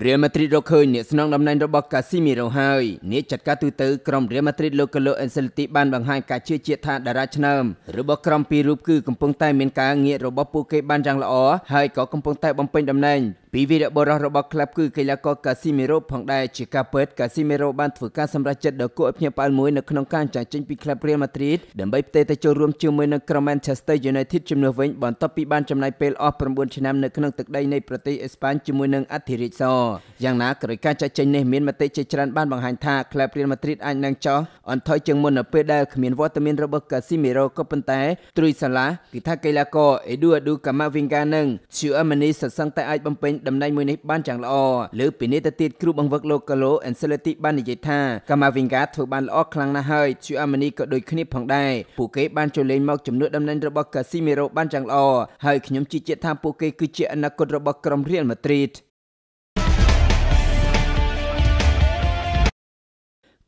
រៀលម៉ាឌ្រីដរកឃើញអ្នកស្នងតំណែងរបស់កាស៊ីមីរ៉ូហើយអ្នកចាត់ការទូទៅក្រុមរៀលម៉ាឌ្រីដលោកកាឡូអេនសិលទីបានបង្ហាញការជឿជាក់ថាតារាឆ្នើមរបស់ក្រុមពីររូបគឺកំពុងតែមានការងាររបស់ពួកគេបានយ៉ាងល្អហើយក៏កំពុងតែបំពេញតំណែងពីវីរបុរសរបស់ក្លឹបគឺកីឡាករកាស៊ីមីរ៉ូផងដែរជាការពិតកាស៊ីមីរ៉ូបានធ្វើការសម្រេចចិត្តដ៏គួរឲ្យភ្ញាក់ផ្អើលមួយនៅក្នុងការចាញ់ចេញពីក្លឹបរៀលម៉ាឌ្រីដដើម្បីផ្ទេរទៅចូលរួមជាមួយនឹងក្រុម Manchester United ជំនួសវិញបន្ទាប់ពីបានចំណាយពេលអស់9ឆ្នាំនៅក្នុងទឹកដីនៃប្រទេសអេស្ប៉ាញជាមួយនឹងអធិរាជសរយ៉ាងណាក្រោយការចាក់ចេញនេះមានមតិជាច្រើនបានបង្ហាញថាក្លឹបរៀលម៉ាឌ្រីតអាចនឹងចោះអន្ថយជាងមុននៅពេលដែលគ្មានវត្តមានរបស់កាស៊ីមីរ៉ូក៏ប៉ុន្តែទ្រុយសាឡាគឺថាកីឡាករអេឌូអេឌូកាម៉ាវីងកានឹងជាអេម៉ានីសសឹងតែអាចបំពេញតំណែងមួយនេះបានយ៉ាងល្អលើពីនេះទៅទៀតគ្រូបង្វឹកលោកកាឡូអេនសេឡេទីបាននិយាយថាកាម៉ាវីងកាធ្វើបានល្អខ្លាំងណាស់ហើយជាអេម៉ានីក៏ដូចគ្នាផងដែរពួកគេបានចូលលេងមកជំនួសតំណែងរបស់កាស៊ីមីរ៉ូបានយ៉ាងល្អហើយខ្ញុំជឿជាក់ថាពួកគេគឺជាអនាគតរបស់ក្រុមរៀលម៉ាឌ្រីត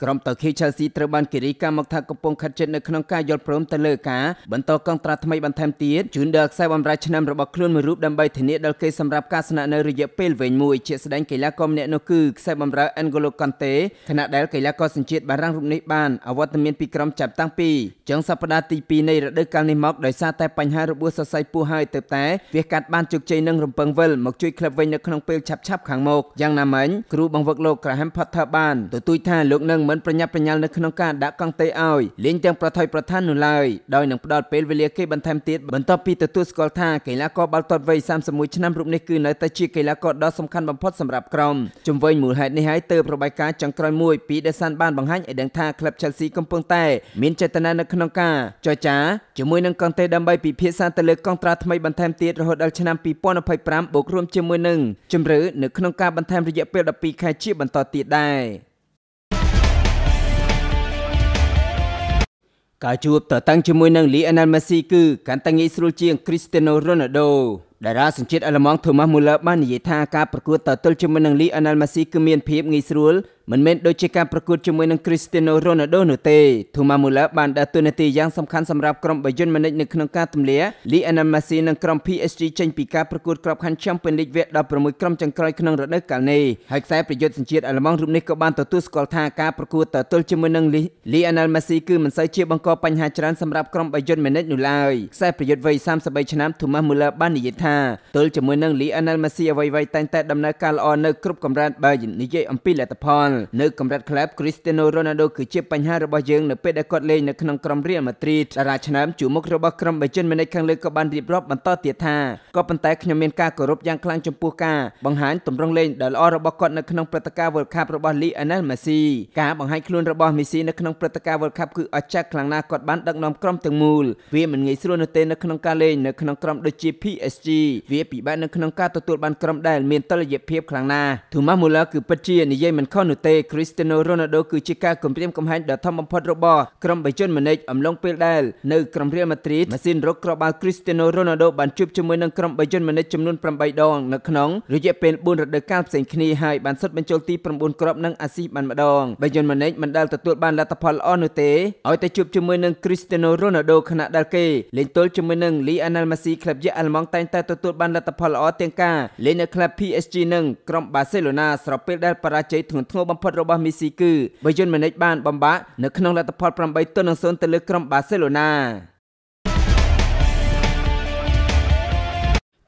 ក្រុមតូខីឆែលស៊ីត្រូវបានគេរីកាមកថាកំពុងខិតជិតនៅក្នុងការយល់ព្រមទៅលើការបន្តកងត្រាថ្មីបន្ថែមទៀតជូនដល់ខ្សែបម្រើឆ្នាំរបស់ខ្លួនមួយរូបដើម្បីធានាដល់គេសម្រាប់ការស្នាក់នៅរយៈពេលវែងមួយជាស្ដែងកីឡាករម្នាក់នោះគឺខ្សែបម្រើអេនហ្គូឡូកុនតេខណៈដែលកីឡាករសញ្ជាតិបារាំងរូបនេះបានអវត្តមានពីក្រុមចាប់តាំងពីចុងសប្តាហ៍ទី2នៃរដូវកាលនេះមកដោយសារតែបញ្ហារបួសសរសៃពោះហើយទើបតែវាកាត់បានជោគជ័យនិងរំពឹងវិលមកជួយក្លឹបវិញនៅក្នុងពេលឆាប់ៗខាងមុខយ៉ាងណាមិញគ្រូបង្វឹកលោក Graham Potter បានទទូចថាលោកនឹងមិនប្រញាប់ប្រញាល់នៅក្នុងការដាក់កង់តេឲ្យលេងទាំងប្រថុយប្រឋាននោះឡើយដោយនឹងផ្ដល់ពេលវេលាគេបន្ថែមទៀតបន្ទាប់ពីទទួលស្គាល់ថាកីឡាករបាល់ទាត់វ័យ31ឆ្នាំរូបនេះគឺនៅតែជាកីឡាករដ៏សំខាន់បំផុតសម្រាប់ក្រុមជំវិញមូលហេតុនេះហើយទើបរបាយការណ៍ចុងក្រោយមួយ ពី The Sun បានបង្ហាញឲ្យដឹងថាក្លឹប Chelsea កំពុងតែមានចេតនានៅក្នុងការចរចាជាមួយនឹងកង់តេដើម្បីពិភាក្សាទៅលើកង់ត្រាថ្មីបន្ថែមទៀតរហូតដល់ឆ្នាំ2025បូករួមជាមួយនឹងជំរឿនៅក្នុងការបន្ថែមរយៈពេល12ខែជាបន្តទៀតដែរការជួបតតាំងជាមួយនឹងលីអែនណែលមេស៊ីគឺកាន់តែងាយស្រួលជាងគ្រីស្ទីណូរ៉ូណាល់ដូតារាសញ្ជាតិអាល្លឺម៉ង់ Thomas Muller បាននិយាយថាការប្រកួតតទល់ជាមួយនឹង Lionel Messi គឺមានភាពងាយស្រួលមិនមែនដូចជាការប្រកួតជាមួយនឹង Cristiano Ronaldo នោះទេ Thomas Muller បានដើរតួនាទីយ៉ាងសំខាន់សម្រាប់ក្រុម Bayern Munich នៅក្នុងការទម្លា Lionel Messi និងក្រុម PSG ចេញពីការប្រកួតក្របខ័ណ្ឌ Champions League វគ្គ16ក្រុមចុងក្រោយក្នុងរដូវកាលនេះហើយខ្សែប្រយុទ្ធសញ្ជាតិអាល្លឺម៉ង់រូបនេះក៏បានទទួលស្គាល់ថាការប្រកួតតទល់ជាមួយនឹង Lionel Messi គឺមិនសូវជាបង្កបញ្ហាច្រើនសម្រាប់ក្រុម Bayern Munich នោះឡើយខ្សែប្រយុទ្ធវ័យ33ឆ្នាំ Thomas Muller បាននិយាយថាថាទល់ជាមួយនឹងលីអែនណែលមេស៊ីអ្វីៗតែងតែដំណើរការល្អនៅគ្រប់កម្រិតបើនិយាយអំពីលទ្ធផលនៅកម្រិតក្លែបគ្រីស្ទីណូរ៉ូណាល់ដូគឺជាបញ្ហារបស់យើងនៅពេលដែលគាត់លេងនៅក្នុងក្រុមរៀលម៉ាឌ្រីតតារាឆ្នាំជួរមុខរបស់ក្រុមបេជិនមេនិចខាងលើក៏បានរៀបរាប់បន្តទៀតថាក៏ប៉ុន្តែខ្ញុំមានការគោរពយ៉ាងខ្លាំងចំពោះការបង្ហាញទម្រង់លេងដ៏ល្អរបស់គាត់នៅក្នុងព្រឹត្តិការណ៍ World Cup របស់លីអែនណែលមេស៊ីការបង្ហាញខ្លួនរបស់មេស៊ីនៅក្នុងព្រឹត្តិការណ៍ World Cup គឺអស្ចារ្យខ្លាំងណាស់គាត់បានដឹកនាំក្រុមទាំងមូលវាមិនងាយស្រួលនោះទេនៅក្នុងការលេងនៅក្នុងក្រុមដូចជា PSG ទីវាពិបាកនៅក្នុងការទទួលបានក្រុមដែលមានតុល្យភាពខ្លាំងណាស់ Thomas Muller គឺពិតជានិយាយមិនខុសនោះទេ Cristiano Ronaldo គឺជាការគំរាមកំហែងដ៏ធំបំផុតរបស់ក្រុមបេជនម៉ូនិចអំឡុងពេលដែលនៅក្រុមរៀលម៉ាឌ្រីតម៉ាស៊ីនរកក្របបាល់ Cristiano Ronaldo បានជួបជាមួយនឹងក្រុមបេជនម៉ូនិចចំនួន8ដងនៅក្នុងរយៈពេល4រដូវកាលផ្សេងគ្នាហើយបានសុទ្ធបញ្ចូលទី9គ្រាប់និងអាស៊ីបានម្ដងបេជនម៉ូនិចមិនដែលទទួលបានលទ្ធផលល្អនោះទេឲ្យតែជួបជាមួយនឹង Cristiano Ronaldo ខណៈដែលគេលេងទល់ជាមួយនឹង Lionel Messi ក្លឹបយកអាល្លឺម៉ង់តែងតែដែលទទួលបានលទ្ធផលល្អទាំងការលេងនៅក្លឹប PSG និងក្រុមបាសេឡូណាស្របពេលដែលបរាជ័យធ្ងន់ធ្ងរបំផុតរបស់មេស៊ីគឺបយិនម៉ានិចបានបំបាក់នៅក្នុងលទ្ធផល8ទល់នឹង0ទៅលើក្រុមបាសេឡូណា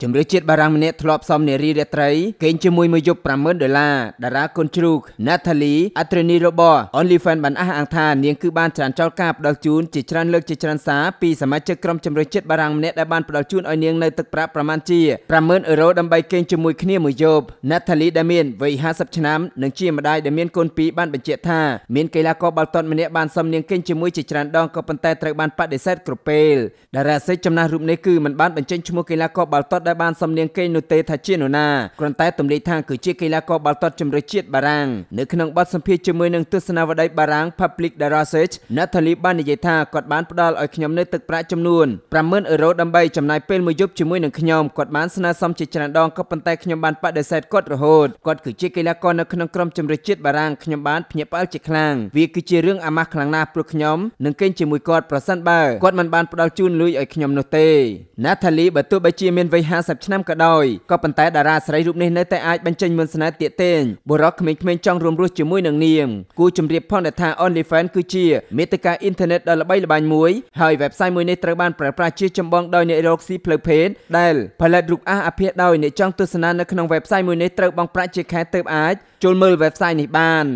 ជម្រើសជាតិបារាំងម្នាក់ធ្លាប់ផ្សំនារីរាត្រីគេងជាមួយមួយយប់50,000ដុល្លារតារាគុនជ្រូក Natalie Atreni Robor OnlyFans បានអះអាងថានាងគឺបានច្រានចោលការផ្ដល់ជូនជាច្រើនលើកជាច្រើនសារពីសមាជិកក្រុមជម្រើសជាតិបារាំងម្នាក់ដែលបានផ្ដល់ជូនឲ្យនាងនៅទឹកប្រាក់ប្រមាណជា50,000អឺរ៉ូដើម្បីគេងជាមួយគ្នាមួយយប់ Natalie ដែលមានវ័យ50ឆ្នាំនិងជាម្ដាយដែលមានកូនពីរបានបញ្ជាក់ថាមានកីឡាករបាល់ទាត់ម្នាក់បានសំនាងគេងជាមួយជាច្រើនដងក៏ប៉ុន្តែត្រូវបានបដិសេធគ្រប់ពេលតារាសិចចំណាស់រូបនេះគឺមិនបានបញ្ចេញឈ្មោះកីឡាករបាល់ទាត់ដែលបានសំនៀងគេនោះទេថាជានរណាគ្រាន់តែទម្លាយថាគឺជាកីឡាករបាល់ទាត់ជម្រើសជាតិបារាំងនៅក្នុងបទសម្ភាសជាមួយនឹងទស្សនាវដ្តីបារាំង Public Darasage Natalie បាននិយាយថាគាត់បានផ្ដល់ឲ្យខ្ញុំនៅទឹកប្រាក់ចំនួន50,000អឺរ៉ូដើម្បីចំណាយពេលមួយយប់ជាមួយនឹងខ្ញុំគាត់បានស្នើសុំជាច្រើនដងក៏ប៉ុន្តែខ្ញុំបានបដិសេធគាត់រហូតគាត់គឺជាកីឡាករនៅក្នុងក្រុមជម្រើសជាតិបារាំងខ្ញុំបានភ្ញាក់ផ្អើលជាខ្លាំងវាគឺជារឿងអាម៉ាស់ខ្លាំងណាស់ព្រោះខ្ញុំនឹងគេងជាមួយគាត់ប្រសិនបើគាត់មិនបានផ្ដល់ជូនលុយឲ្យខ្ញុំនោះទេ Natalie បើទោះបីជាមានវ័យ50ឆ្នាំក៏ដោយក៏ប៉ុន្តែតារាស្រីរូបនេះនៅតែអាចបញ្ចេញមន្តស្នេហ៍ទាក់ទាញបុរសក្មេងៗចង់រួមរស់ជាមួយនឹងនាងគូជំរាបផងដែរថា OnlyFans គឺជាមេតិកាអ៊ីនធឺណិតដ៏ល្បីល្បាញមួយ ហើយ website មួយនេះត្រូវបានប្រើប្រាស់ជាចម្បងដោយអ្នករកស៊ីផ្លូវភេទដែលផលិតរូបអះអភិដោយអ្នកចង់ទស្សនានៅក្នុង website មួយនេះត្រូវបង់ប្រាក់ជាខែទើបអាចចូលមើល website នេះបាន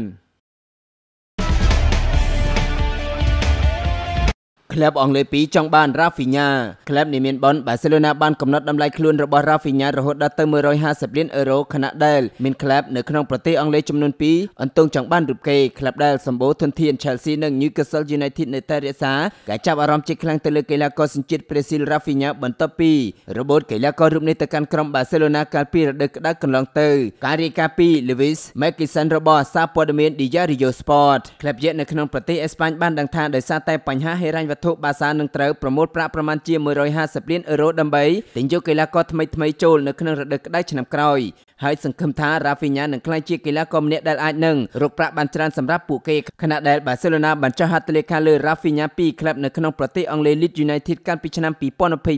ក្លឹបអង់គ្លេស2ចង់បានរ៉ាហ្វីញ៉ាក្លឹបនេះមានបនបាសេឡូណាបានកំណត់តម្លៃខ្លួនរបស់រ៉ាហ្វីញ៉ារហូតដល់ទៅ150លានអឺរ៉ូខណៈដែលមានក្លឹបនៅក្នុងប្រទេសអង់គ្លេសចំនួន2អន្ទងចង់បានរូបគេក្លឹបដែលសម្បូរធនធាន Chelsea និង Newcastle United នៅតែរក្សាការចាប់អារម្មណ៍ជាខ្លាំងទៅលើកីឡាករសញ្ជាតិប្រេស៊ីលរ៉ាហ្វីញ៉ាបន្ទាប់ពីរបូតកីឡាកររូបនេះទៅកាន់ក្រុមបាសេឡូណាកាលពីរដូវក្តៅកន្លងទៅការរាយការណ៍ពី Lewis Mackison របស់សារព័ត៌មាន Diario Sport ក្លឹបយកនៅក្នុងប្រទេសអេស្ប៉ាញបានដឹងថាដោយសារតែបញ្ហាហិរញ្ញវត្ថុធុបាសានឹងត្រូវប្រមូលប្រាក់ប្រមាណជា150លានអឺរ៉ូដើម្បីទិញយកកីឡាករថ្មីថ្មីចូលនៅក្នុងរដូវក្តៅឆ្នាំក្រោយហើយសង្ឃឹមថារ៉ាហ្វីញ៉ានឹងក្លាយជាកីឡាករម្នាក់ដែលអាចនឹងរកប្រាក់បានច្រើនសម្រាប់ពួកគេខណៈដែលបាសេឡូណាបានចុះហត្ថលេខាលើរ៉ាហ្វីញ៉ាពីក្លឹបនៅក្នុងប្រទេសអង់គ្លេស Leeds United កាលពីឆ្នាំ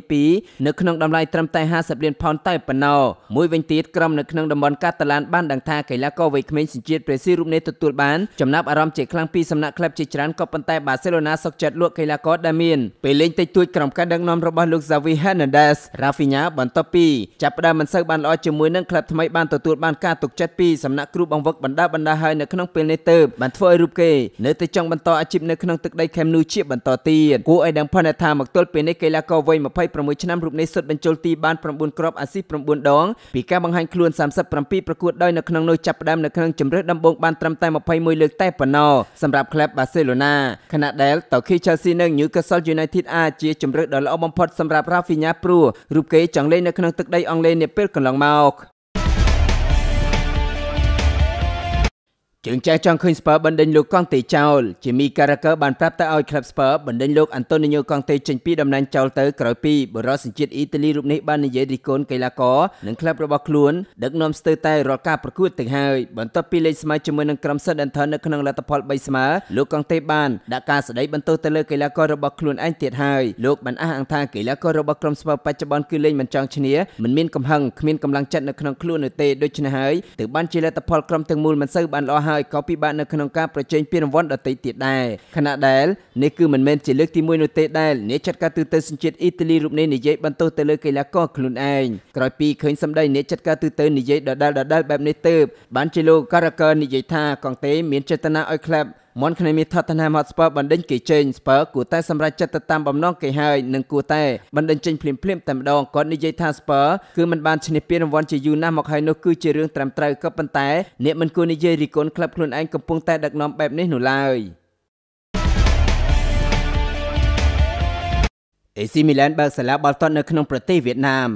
2022នៅក្នុងតម្លៃត្រឹមតែ50លានផោនតែប៉ុណ្ណោះមួយវិញទៀតក្រុមនៅក្នុងតំបន់កាតាឡានបានដឹងថាកីឡាករវ័យក្មេងសញ្ជាតិប្រេស៊ីរូបនេះទទួលបានចំណាប់អារម្មណ៍ជាខ្លាំងពីសំណាក់ក្លឹបជាច្រើនក៏ប៉ុន្តែបាសេឡូណាសុកចិត្តលក់កីឡាករគាត់ដែលមានពេលលេងតិចតួចក្រោមការដឹកនាំរបស់លោក Xavi Hernandez Rafinha បន្ទាប់ពីចាប់ផ្ដើមមិនសូវបានល្អជាមួយនឹងក្លឹបថ្មីបានទទួលបានការទុកចិត្តពីសំណាក់គ្រូបង្វឹកបណ្ដាបណ្ដាហើយនៅក្នុងពេលនេះទៅបានធ្វើឲ្យរូបគេនៅតែចង់បន្តអាជីពនៅក្នុងទឹកដី Camp Nou ជាបន្តទៀតគួរឲ្យដឹងផុសថាមកទល់ពេលនេះកីឡាករវ័យ26ឆ្នាំរូបនេះសុទ្ធបញ្ចូលទីបាន9គ្រាប់អាស៊ី9ដងពីការបង្ហាញខ្លួន37ប្រកួតដោយនៅក្នុងនោះចាប់ផ្ដើមនៅក្នុងជម្រើសដំបូងបានត្រឹមតែ21លើកតែប៉ុណ្ណោះសម្រាប់ក្លឹប Barcelona ខណៈដែល Tokyo Chelsea និង Newcastle United អាចជាជម្រើសដ៏ល្អបំផុតសម្រាប់ Rafinha ព្រោះរូបគេចង់លេងនៅក្នុងទឹកដីអង់គ្លេសនាពេលកន្លងមកជើងចែកចង់ឃើញស្ពឺបណ្ដេញលោកកង់តេចោលជាមីការ៉ាកើបានប្រាប់ទៅឲ្យក្លឹបស្ពឺបណ្ដេញលោកអាន់តូនីញ៉ូកង់តេចេញពីតំណែងចោលទៅក្រោយពីបរិសញ្ជាតិអ៊ីតាលីរូបនេះបាននិយាយរិះគន់កីឡាករនិងក្លឹបរបស់ខ្លួនដឹកនាំស្ទើរតែរាល់ការប្រកួតទាំងហើយបន្ទាប់ពីលេងស្មើជាមួយនឹងក្រុមសិតអិនថននៅក្នុងលទ្ធផល3ស្មើលោកកង់តេបានដាក់ការស្ដីបន្ទោសទៅលើកីឡាកររបស់ខ្លួនឯងទៀតហើយលោកបានអះអាងថាកីឡាកររបស់ក្រុមស្ពឺបច្ចុប្បន្នគឺលេងមិនចង់ឈ្នះមិនមានកំហឹងគ្មានកម្លាំងចិត្តនៅក្នុងខ្លួននោះទេដូច្នេះហើយទើបបានជាលទ្ធផលក្រុមទាំងមូលមិនសូវបានល្អហើយក៏ពិបាកនៅក្នុងការប្រជែងពានរង្វាន់ដទៃទៀតដែរខណៈដែលនេះគឺមិនមែនជាលើកទី1នោះទេដែលអ្នកចាត់ការទូតសញ្ជាតិអ៊ីតាលីរូបនេះនិយាយបន្ទោសទៅលើកីឡាករខ្លួនឯងក្រោយពីឃើញសម្ដីអ្នកចាត់ការទូតនិយាយដដែលដដែលបែបនេះទៅបានជាលោកការ៉ាកើនិយាយថាកង់តេមានចេតនាឲ្យក្លាប់មន់គ្នាមានថតនាមហត់ស្ពើបណ្ដេញគេចេញស្ពើគួរតែសម្រេចចិត្តទៅតាមបំណងគេហើយនិងគួរតែបណ្ដេញចេញភ្លាមភ្លាមតែម្ដងគាត់និយាយថាស្ពើគឺមិនបានឈ្នះពានរង្វាន់ជាយូរណាស់មកហើយនោះគឺជារឿងត្រឹមត្រូវក៏ប៉ុន្តែអ្នកមិនគួរនិយាយរីកូនក្លឹបខ្លួនឯងកំពុងតែដឹកនាំបែបនេះនោះឡើយ។អេស៊ីមីឡានបើកសាលាបាល់ទាត់នៅក្នុងប្រទេសវៀតណាម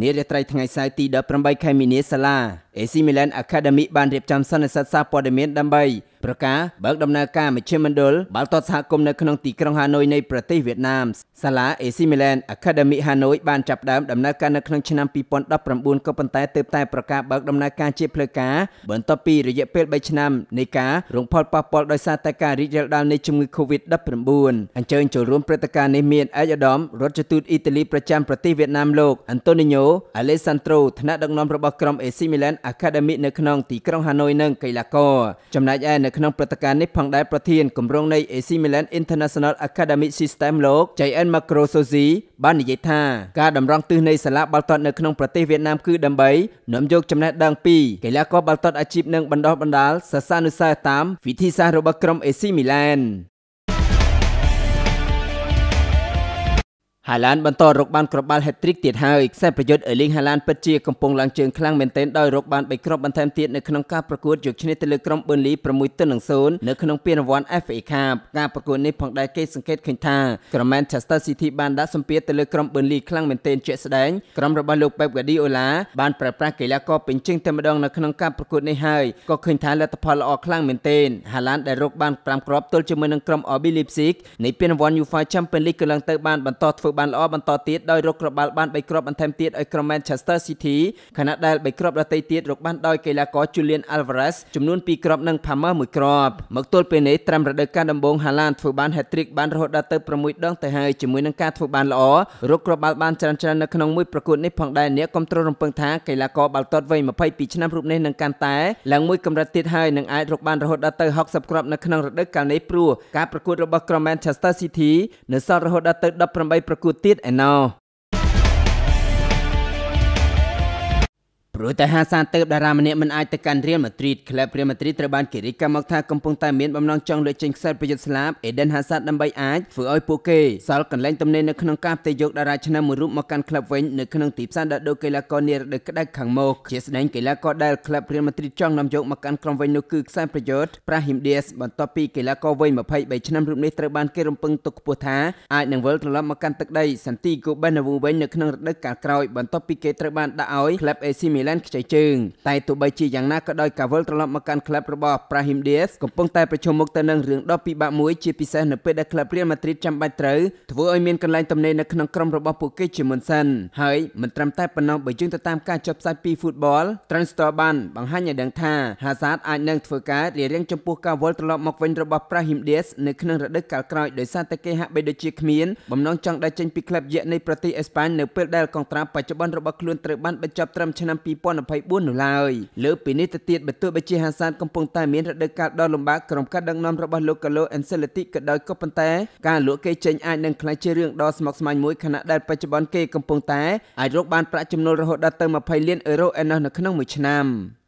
នារាត្រីថ្ងៃសៅរ៍ទី18ខែមីនាសាលា AC Milan Academy បានរៀបចំសន្និសីទសារព័ត៌មានដើម្បីប្រកាសបើកដំណើរការមជ្ឈមណ្ឌលបាល់ទាត់សហគមន៍នៅក្នុងទីក្រុងហាណូយនៃប្រទេសវៀតណាមសាលា AC Milan Academy ហាណូយបានចាប់ផ្ដើមដំណើរការនៅក្នុងឆ្នាំ2019ក៏ប៉ុន្តែទើបតែប្រកាសបើកដំណើរការជាផ្លូវការបន្ទាប់ពីរយៈពេល3ឆ្នាំនៃការរងផលប៉ះពាល់ដោយសារតែការរីករាលដាលនៃជំងឺ Covid-19 អញ្ជើញចូលរួមព្រឹត្តិការណ៍នេះមានឯកឧត្តមរដ្ឋទូតអ៊ីតាលីប្រចាំប្រទេសវៀតណាមលោក Antonio Alessandro ថ្នាក់ដឹកនាំរបស់ក្រុម AC Milan Academy នៅក្នុងទីក្រុងហាណូយនិងកីឡាករចំណែកឯនៅក្នុងព្រឹត្តិការណ៍នេះផងដែរប្រធានគម្រោងនៃ AC Milan International Academic System លោក JN Macro Sosi បាននិយាយថាការតម្រង់ទិសនៃសាលាបាល់ទាត់នៅក្នុងប្រទេសវៀតណាមគឺដើម្បីនាំយកចំណេះដឹងពីកីឡាករបាល់ទាត់អាជីពនិងបណ្ដុះបណ្ដាលសិស្សានុសិស្សតាមវិធីសាស្ត្ររបស់ក្រុម AC Milan ហាឡានបន្តរកបានគ្រាប់បាល់ hat-trick ទៀតហើយខ្សែប្រយុទ្ធអេលីងហាឡានពិតជាកំពុងឡើងជើងខ្លាំងមែនទែនដោយរកបាន3គ្រាប់បន្ថែមទៀតនៅក្នុងការប្រកួតយកឈ្នះទៅលើក្រុមប៊ឺនលី6ទៅនឹង0នៅក្នុងពានរង្វាន់ FA Cup ការប្រកួតនេះផងដែរគេសង្កេតឃើញថាក្រុម Manchester City បានដាក់សម្ពាធទៅលើក្រុមប៊ឺនលីខ្លាំងមែនទែនជាក់ស្ដែងក្រុមរបស់លោក Pep Guardiola បានប្រើប្រាស់កីឡាករពេញជើងតែម្ដងនៅក្នុងការប្រកួតនេះហើយក៏ឃើញថាលទ្ធផលល្អខ្លាំងមែនទែនហាឡានដែលរកបាន5គ្រាប់ទល់ជាមួយនឹងក្រុម RB Leipzig នៃពានរង្វាន់ UEFA Champions League កន្លងទៅបានបន្តធ្វើបានល្អបន្តទៀតដោយរកគ្រាប់បាល់បាន3គ្រាប់បន្ថែមទៀតឲ្យក្រុម Manchester City ខណៈដែល3គ្រាប់ដទៃទៀតរកបានដោយកីឡាករ Julian Alvarez ចំនួន2គ្រាប់និង Palmer 1គ្រាប់មកទល់ពេលនេះត្រាំរដូវកាលដំបូង Haaland ធ្វើបាន hat-trick បានរហូតដល់ទៅ6ដងទៅហើយជាមួយនឹងការធ្វើបានល្អរកគ្រាប់បាល់បានច្រើនច្រើននៅក្នុងមួយប្រកួតនេះផងដែរអ្នកគ្រប់គ្រងរំពឹងថាកីឡាករបាល់ទាត់វ័យ22ឆ្នាំរូបនេះនឹងកាន់តែឡើងមួយកម្រិតទៀតហើយនឹងអាចរកបានរហូតដល់ទៅ60គ្រាប់នៅក្នុងរដូវកាលនេះព្រោះការប្រកួតរបស់ក្រុម Manchester City នៅសល់រហូតដល់ទៅ18ប្រកួតគូទៀតឯណោព្រោះតែហាសាទៅតារាម្នាក់មិនអាចទៅកាន់រៀលម៉ាឌ្រីតក្លឹបរៀលម៉ាឌ្រីតត្រូវបានគេរិះគន់មកថាកំពុងតែមានបំណងចង់លើកចេញខ្សែប្រយុទ្ធស្លាបអេដិនហាសាដើម្បីអាចធ្វើឲ្យពួកគេសល់កន្លែងទំនេរនៅក្នុងការផ្ទេរយកតារាឆ្នាំមួយរូបមកកាន់ក្លឹបវិញនៅក្នុងទីផ្សារដែលដូចកីឡាករនារដូវក្តៅខាងមុខជាស្ដែងកីឡាករដែលក្លឹបរៀលម៉ាឌ្រីតចង់នាំយកមកកាន់ក្រុមវិញនោះគឺខ្សែប្រយុទ្ធប្រាហ៊ីមឌីសបន្ទាប់ពីកីឡាករវ័យ23ឆ្នាំរូបនេះត្រូវបានគេរំពឹងទុកខ្ពស់ថាអាចនឹងវិលត្រឡប់មកកាន់ទឹកដីសាន់ទីហ្គូបេណាវូវិញនៅក្នុងរដូវកាលក្រោយបន្ទាប់ពីគេត្រូវបានដាក់ឲ្យក្លឹប AC Milan ឡែនខ្ចីជើងតែទោះបីជាយ៉ាងណាក៏ដោយកាវលត្រឡប់មកកាន់ក្លឹបរបស់ប្រាហ៊ីមឌីសកំពុងតែប្រឈមមុខទៅនឹងរឿងដ៏ពិបាកមួយជាពិសេសនៅពេលដែលក្លឹបរៀលម៉ាឌ្រីតចាំបាច់ត្រូវធ្វើឲ្យមានកន្លែងទំនេរនៅក្នុងក្រុមរបស់ពួកគេជាមុនសិនហើយមិនត្រឹមតែប៉ុណ្ណោះបើយើងទៅតាមការចុះផ្សាយពី Football Transistor បានបង្ហាញឲ្យដឹងថា Hazard អាចនឹងធ្វើការរារាំងចំពោះការវល់ត្រឡប់មកវិញរបស់ Brahim Diaz នៅក្នុងរដូវកាលក្រោយដោយសារតែគេហាក់បីដូចជាគ្មានបំណងចង់ដែលចេញពីក្លឹបយក្សនៃប្រទេសអេស្ប៉ាញនៅពេលដែលកងត្រាបច្ចុប្បន្នរបស់ខ្លួនត្រូវបានបញ្ចប់ត្រឹមឆ្នាំ2024នោះឡើយលើពីនេះទៅទៀតបើទោះបីជាហាសានកំពុងតែមានរដូវកាលដ៏លំបាកក្រុមការដឹកនាំរបស់លោកកាឡូអេនសេឡាទីក៏ដោយក៏ប៉ុន្តែការលក់គេចេញអាចនឹងក្លាយជារឿងដ៏ស្មុគស្មាញមួយខណៈដែលបច្ចុប្បន្នគេកំពុងតែអាចរកបានប្រាក់ចំណូលរហូតដល់ទៅ20លានអឺរ៉ូឯណោះនៅក្នុងមួយឆ្នាំ។